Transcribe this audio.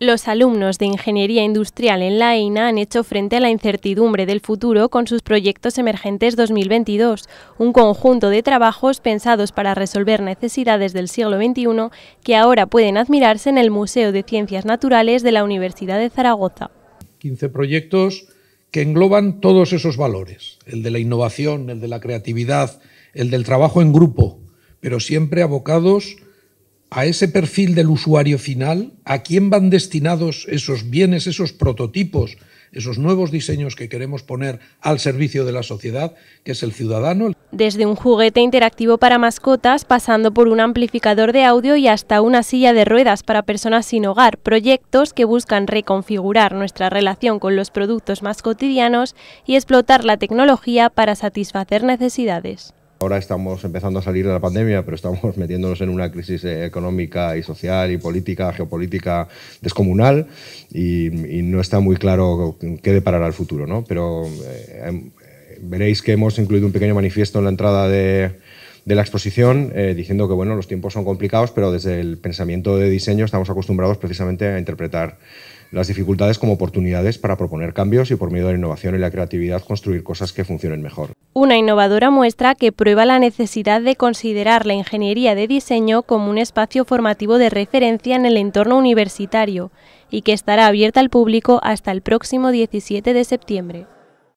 Los alumnos de Ingeniería Industrial en la EINA han hecho frente a la incertidumbre del futuro con sus proyectos emergentes 2022, un conjunto de trabajos pensados para resolver necesidades del siglo XXI que ahora pueden admirarse en el Museo de Ciencias Naturales de la Universidad de Zaragoza. 15 proyectos que engloban todos esos valores, el de la innovación, el de la creatividad, el del trabajo en grupo, pero siempre abocados a ese perfil del usuario final, a quién van destinados esos bienes, esos prototipos, esos nuevos diseños que queremos poner al servicio de la sociedad, que es el ciudadano. Desde un juguete interactivo para mascotas, pasando por un amplificador de audio y hasta una silla de ruedas para personas sin hogar, proyectos que buscan reconfigurar nuestra relación con los productos más cotidianos y explotar la tecnología para satisfacer necesidades. Ahora estamos empezando a salir de la pandemia, pero estamos metiéndonos en una crisis eh, económica y social y política, geopolítica descomunal y, no está muy claro qué deparará el futuro, ¿no? Pero eh, em, veréis que hemos incluido un pequeño manifiesto en la entrada de, de la exposición, eh, diciendo que bueno, los tiempos son complicados, pero desde el pensamiento de diseño estamos acostumbrados precisamente a interpretar las dificultades como oportunidades para proponer cambios y por medio de la innovación y la creatividad construir cosas que funcionen mejor. Una innovadora muestra que prueba la necesidad de considerar la ingeniería de diseño como un espacio formativo de referencia en el entorno universitario y que estará abierta al público hasta el próximo 17 de septiembre.